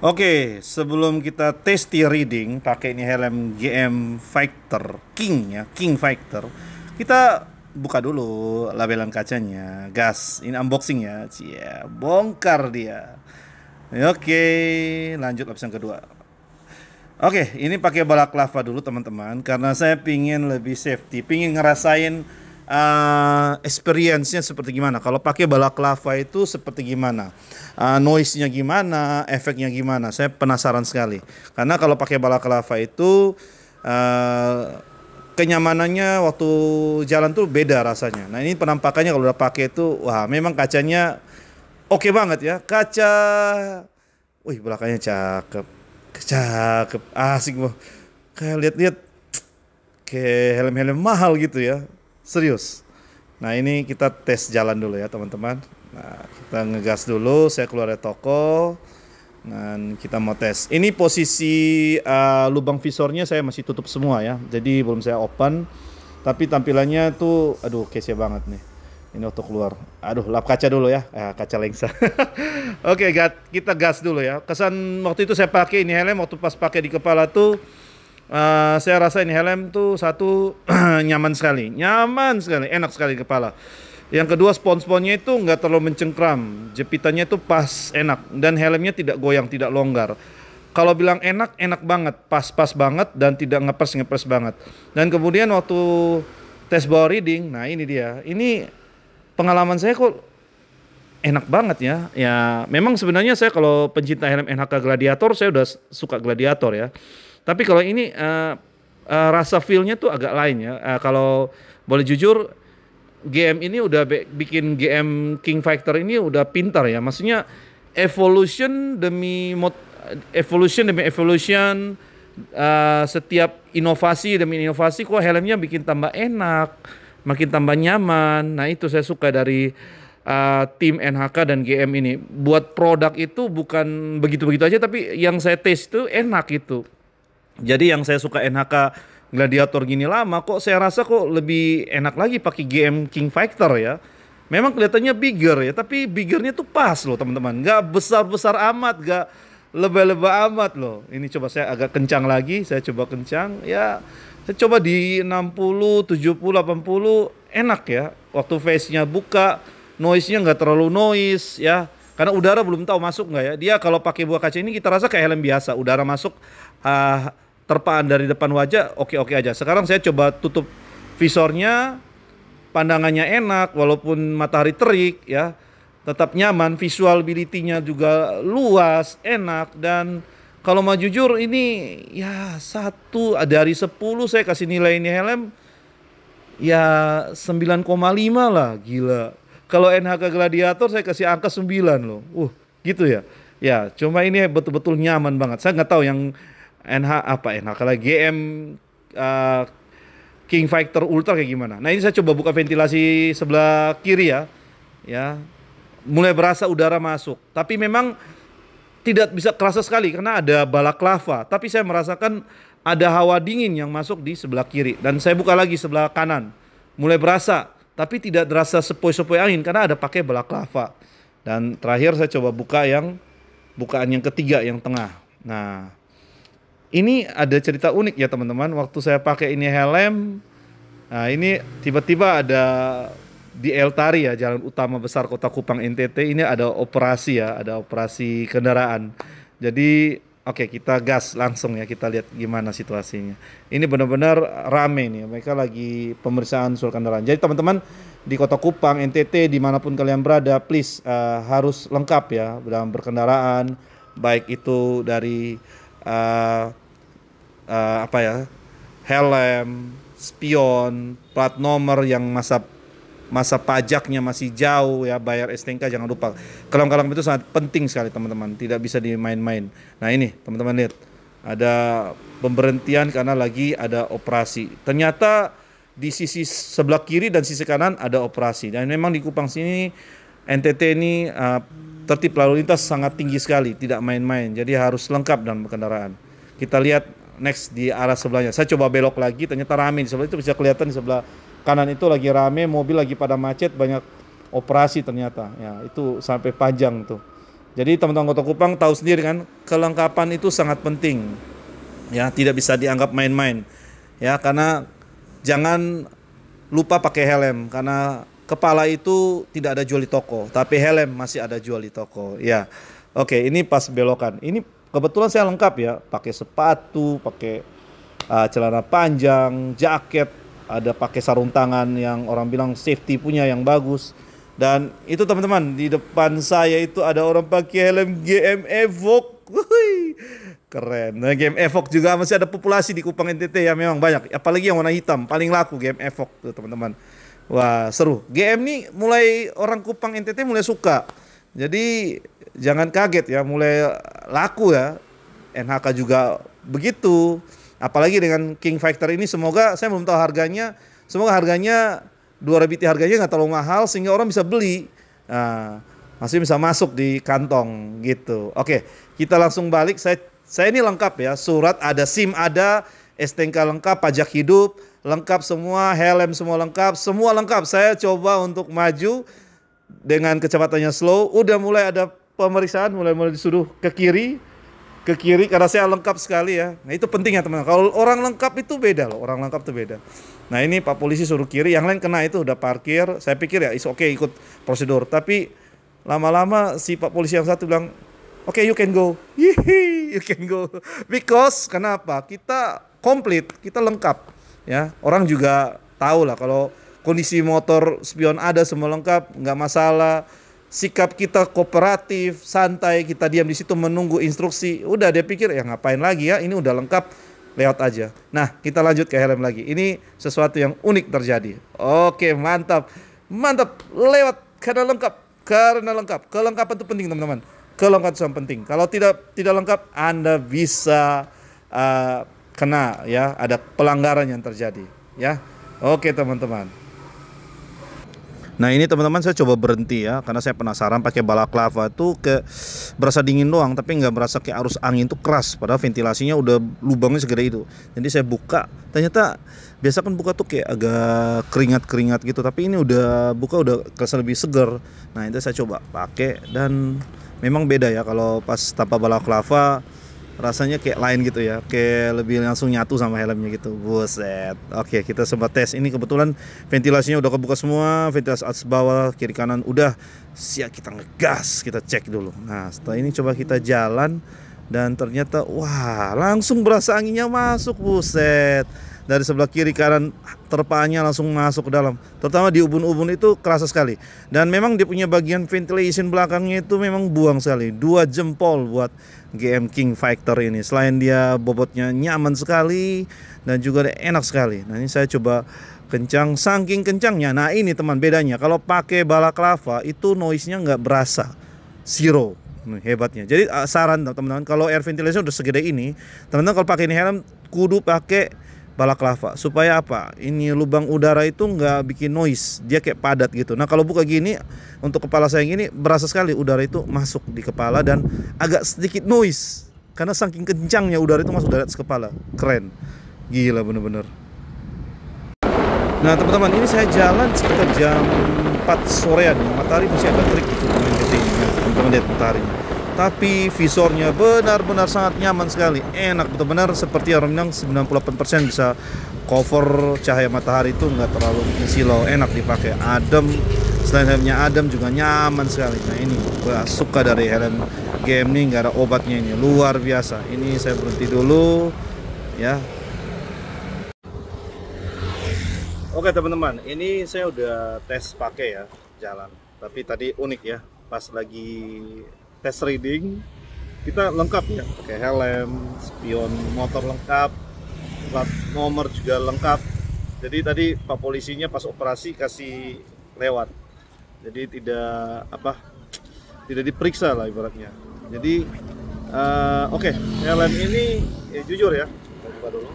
Oke, sebelum kita testi reading pakai ini helm GM Fighter King ya, King Fighter. Kita buka dulu labelan kacanya. Gas, ini unboxing ya. Cie, bongkar dia. Oke, lanjut lapisan kedua. Oke, ini pakai balak lava dulu teman-teman karena saya pingin lebih safety, pingin ngerasain uh, experience-nya seperti gimana. Kalau pakai balaklava itu seperti gimana? Uh, noise-nya gimana, efeknya gimana? Saya penasaran sekali. Karena kalau pakai balaklava itu uh, kenyamanannya waktu jalan tuh beda rasanya. Nah, ini penampakannya kalau udah pakai itu wah memang kacanya oke okay banget ya. Kaca Wih, belakangnya cakep. Cakep. Asik, Bang. Kayak lihat-lihat kayak helm-helm mahal gitu ya serius. Nah ini kita tes jalan dulu ya teman-teman. Nah kita ngegas dulu, saya keluar dari toko dan kita mau tes. Ini posisi uh, lubang visornya saya masih tutup semua ya, jadi belum saya open. Tapi tampilannya tuh, aduh case banget nih. Ini waktu keluar. Aduh, lap kaca dulu ya. Eh, kaca lengsa. Oke, okay, kita gas dulu ya. Kesan waktu itu saya pakai ini helm waktu pas pakai di kepala tuh Uh, saya rasa ini helm tuh satu nyaman sekali, nyaman sekali, enak sekali kepala. Yang kedua spons sponsnya itu nggak terlalu mencengkram, jepitannya itu pas enak dan helmnya tidak goyang, tidak longgar. Kalau bilang enak, enak banget, pas-pas banget dan tidak ngepres-ngepres banget. Dan kemudian waktu tes bawah reading, nah ini dia, ini pengalaman saya kok enak banget ya. Ya memang sebenarnya saya kalau pencinta helm NHK Gladiator saya udah suka Gladiator ya. Tapi kalau ini uh, uh, rasa feelnya tuh agak lain ya. Uh, kalau boleh jujur GM ini udah bikin GM King Factor ini udah pintar ya. Maksudnya evolution demi mod evolution demi evolution uh, setiap inovasi demi inovasi kok helmnya bikin tambah enak, makin tambah nyaman. Nah, itu saya suka dari uh, tim NHK dan GM ini. Buat produk itu bukan begitu-begitu aja tapi yang saya taste itu enak itu. Jadi yang saya suka NHK Gladiator gini lama kok saya rasa kok lebih enak lagi pakai GM King Factor ya. Memang kelihatannya bigger ya, tapi biggernya tuh pas loh teman-teman. Gak besar-besar amat, gak lebay-lebay amat loh. Ini coba saya agak kencang lagi, saya coba kencang ya. Saya coba di 60, 70, 80 enak ya. Waktu face-nya buka, noise-nya nggak terlalu noise ya. Karena udara belum tahu masuk nggak ya. Dia kalau pakai buah kaca ini kita rasa kayak helm biasa, udara masuk uh, terpaan dari depan wajah oke-oke aja. Sekarang saya coba tutup visornya, pandangannya enak walaupun matahari terik ya, tetap nyaman, visualability-nya juga luas, enak dan kalau mau jujur ini ya satu dari 10 saya kasih nilai ini helm ya 9,5 lah gila. Kalau NHK Gladiator saya kasih angka 9 loh. Uh, gitu ya. Ya, cuma ini betul-betul nyaman banget. Saya nggak tahu yang NH apa NH kalau GM uh, King Factor Ultra kayak gimana. Nah ini saya coba buka ventilasi sebelah kiri ya, ya mulai berasa udara masuk. Tapi memang tidak bisa kerasa sekali karena ada balak-lava. Tapi saya merasakan ada hawa dingin yang masuk di sebelah kiri dan saya buka lagi sebelah kanan. Mulai berasa, tapi tidak terasa sepoi-sepoi angin karena ada pakai balak-lava. Dan terakhir saya coba buka yang bukaan yang ketiga yang tengah. Nah, ini ada cerita unik ya teman-teman. Waktu saya pakai ini helm, nah ini tiba-tiba ada di Tari ya, jalan utama besar kota Kupang NTT ini ada operasi ya, ada operasi kendaraan. Jadi oke okay, kita gas langsung ya, kita lihat gimana situasinya. Ini benar-benar rame nih, mereka lagi pemeriksaan surat kendaraan. Jadi teman-teman di kota Kupang, NTT, dimanapun kalian berada, please uh, harus lengkap ya dalam berkendaraan, baik itu dari uh, uh, apa ya helm, spion, plat nomor yang masa masa pajaknya masih jauh ya bayar STNK jangan lupa. kalau kelam itu sangat penting sekali teman-teman, tidak bisa dimain-main. Nah ini teman-teman lihat ada pemberhentian karena lagi ada operasi. Ternyata di sisi sebelah kiri dan sisi kanan ada operasi. Dan memang di Kupang sini NTT ini uh, tertib lalu lintas sangat tinggi sekali, tidak main-main. Jadi harus lengkap dalam kendaraan. Kita lihat next di arah sebelahnya. Saya coba belok lagi, ternyata rame di sebelah itu bisa kelihatan di sebelah kanan itu lagi rame, mobil lagi pada macet, banyak operasi ternyata. Ya, itu sampai panjang tuh. Jadi teman-teman Kota Kupang tahu sendiri kan, kelengkapan itu sangat penting. Ya, tidak bisa dianggap main-main. Ya, karena jangan lupa pakai helm karena kepala itu tidak ada jual di toko, tapi helm masih ada jual di toko. Ya. Oke, ini pas belokan. Ini kebetulan saya lengkap ya, pakai sepatu, pakai uh, celana panjang, jaket, ada pakai sarung tangan yang orang bilang safety punya yang bagus. Dan itu teman-teman, di depan saya itu ada orang pakai helm GM Evoque. Keren. Nah, game Evoque juga masih ada populasi di Kupang NTT ya memang banyak. Apalagi yang warna hitam, paling laku game Evoque tuh teman-teman. Wah, seru. GM ini mulai orang Kupang NTT mulai suka jadi jangan kaget ya, mulai laku ya. NHK juga begitu. Apalagi dengan King Factor ini semoga saya belum tahu harganya. Semoga harganya dua rebiti harganya nggak terlalu mahal sehingga orang bisa beli. Nah, masih bisa masuk di kantong gitu. Oke, kita langsung balik. Saya saya ini lengkap ya. Surat ada, SIM ada, STNK lengkap, pajak hidup lengkap semua, helm semua lengkap, semua lengkap. Saya coba untuk maju dengan kecepatannya slow, udah mulai ada pemeriksaan, mulai mulai disuruh ke kiri, ke kiri karena saya lengkap sekali ya. Nah itu penting ya teman. teman Kalau orang lengkap itu beda loh, orang lengkap itu beda. Nah ini pak polisi suruh kiri, yang lain kena itu udah parkir. Saya pikir ya is oke okay, ikut prosedur. Tapi lama-lama si pak polisi yang satu bilang, oke okay, you can go, Yihi, you can go. Because kenapa? Kita komplit, kita lengkap ya. Orang juga tahu lah kalau kondisi motor spion ada semua lengkap, nggak masalah. Sikap kita kooperatif, santai, kita diam di situ menunggu instruksi. Udah dia pikir ya ngapain lagi ya, ini udah lengkap, lewat aja. Nah, kita lanjut ke helm lagi. Ini sesuatu yang unik terjadi. Oke, mantap. Mantap, lewat karena lengkap, karena lengkap. Kelengkapan itu penting, teman-teman. Kelengkapan itu penting. Kalau tidak tidak lengkap, Anda bisa uh, kena ya, ada pelanggaran yang terjadi, ya. Oke, teman-teman. Nah ini teman-teman saya coba berhenti ya karena saya penasaran pakai balaklava itu ke berasa dingin doang tapi nggak berasa kayak arus angin tuh keras padahal ventilasinya udah lubangnya segede itu. Jadi saya buka ternyata biasa kan buka tuh kayak agak keringat-keringat gitu tapi ini udah buka udah kerasa lebih seger. Nah itu saya coba pakai dan memang beda ya kalau pas tanpa balaklava rasanya kayak lain gitu ya kayak lebih langsung nyatu sama helmnya gitu buset oke kita sempat tes ini kebetulan ventilasinya udah kebuka semua ventilasi atas bawah kiri kanan udah siap kita ngegas kita cek dulu nah setelah ini coba kita jalan dan ternyata wah langsung berasa anginnya masuk buset dari sebelah kiri kanan terpaannya langsung masuk ke dalam. Terutama di ubun-ubun itu kerasa sekali. Dan memang dia punya bagian ventilation belakangnya itu memang buang sekali. Dua jempol buat GM King Factor ini. Selain dia bobotnya nyaman sekali dan juga enak sekali. Nah ini saya coba kencang, saking kencangnya. Nah ini teman bedanya. Kalau pakai balaklava itu noise-nya nggak berasa. Zero hebatnya. Jadi eh, saran teman-teman kalau air ventilation udah segede ini, teman-teman kalau pakai ini helm kudu pakai balaklava supaya apa ini lubang udara itu nggak bikin noise dia kayak padat gitu nah kalau buka gini untuk kepala saya yang ini berasa sekali udara itu masuk di kepala dan agak sedikit noise karena saking kencangnya udara itu masuk dari atas kepala keren gila bener-bener nah teman-teman ini saya jalan sekitar jam 4 sorean matahari masih agak terik gitu teman-teman lihat mataharinya tapi visornya benar-benar sangat nyaman sekali enak benar-benar seperti orang bilang 98% bisa cover cahaya matahari itu nggak terlalu silau enak dipakai adem selain helmnya adem juga nyaman sekali nah ini gue suka dari helm game ini nggak ada obatnya ini luar biasa ini saya berhenti dulu ya Oke teman-teman, ini saya udah tes pakai ya jalan. Tapi tadi unik ya, pas lagi test reading kita lengkap ya pakai helm spion motor lengkap plat nomor juga lengkap jadi tadi pak polisinya pas operasi kasih lewat jadi tidak apa tidak diperiksa lah ibaratnya jadi uh, oke okay, helm ini ya, jujur ya kita dulu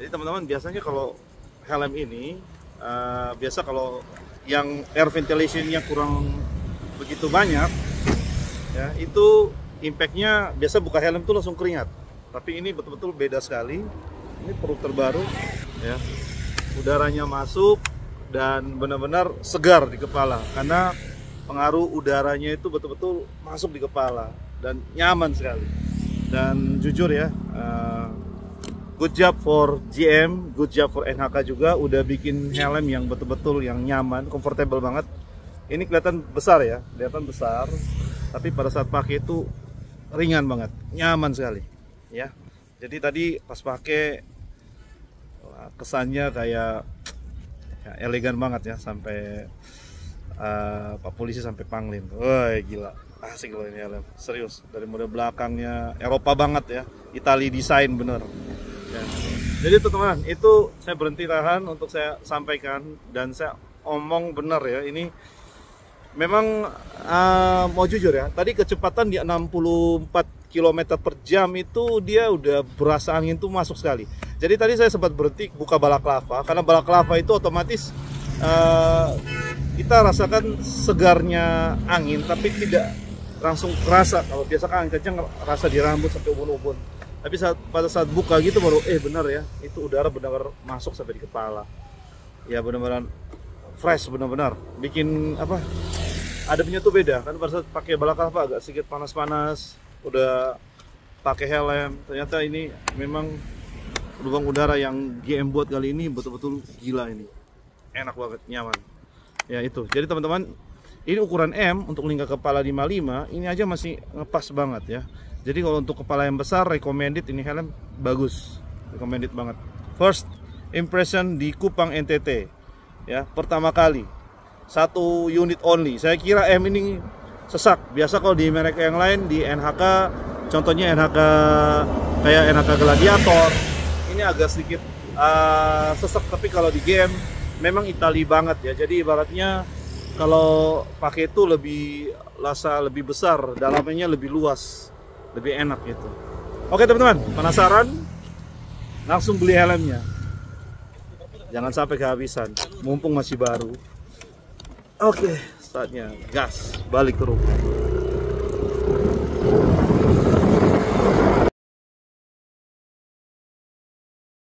jadi teman-teman biasanya kalau helm ini uh, biasa kalau yang air ventilationnya kurang begitu banyak ya itu impactnya biasa buka helm tuh langsung keringat tapi ini betul-betul beda sekali ini produk terbaru ya udaranya masuk dan benar-benar segar di kepala karena pengaruh udaranya itu betul-betul masuk di kepala dan nyaman sekali dan jujur ya eh, good job for GM, good job for NHK juga udah bikin helm yang betul-betul yang nyaman, comfortable banget. Ini kelihatan besar ya, kelihatan besar, tapi pada saat pakai itu ringan banget, nyaman sekali. Ya. Jadi tadi pas pakai kesannya kayak ya, elegan banget ya sampai uh, Pak Polisi sampai Panglim. wah gila. Asik loh ini helm. Serius, dari model belakangnya Eropa banget ya. Italy design bener. Iya. Jadi teman-teman, itu saya berhenti tahan untuk saya sampaikan dan saya omong benar ya. Ini memang uh, mau jujur ya, tadi kecepatan di 64 km per jam itu dia udah berasa angin tuh masuk sekali. Jadi tadi saya sempat berhenti buka balaklava karena balaklava itu otomatis uh, kita rasakan segarnya angin tapi tidak langsung kerasa kalau biasa kan angin kencang rasa di rambut sampai ubun-ubun tapi saat pada saat buka gitu baru eh benar ya itu udara benar-benar masuk sampai di kepala ya benar-benar fresh benar-benar bikin apa adabnya tuh beda kan pada saat pakai apa agak sedikit panas-panas udah pakai helm ternyata ini memang lubang udara yang GM buat kali ini betul-betul gila ini enak banget nyaman ya itu jadi teman-teman ini ukuran M untuk lingkar kepala 55 ini aja masih ngepas banget ya jadi kalau untuk kepala yang besar recommended ini helm bagus recommended banget first impression di Kupang NTT ya pertama kali satu unit only saya kira M ini sesak biasa kalau di merek yang lain di NHK contohnya NHK kayak NHK Gladiator ini agak sedikit uh, sesak tapi kalau di game memang Itali banget ya jadi ibaratnya kalau pakai itu lebih lasa lebih besar dalamnya lebih luas lebih enak gitu oke teman-teman penasaran langsung beli helmnya jangan sampai kehabisan mumpung masih baru oke saatnya gas balik ke rumah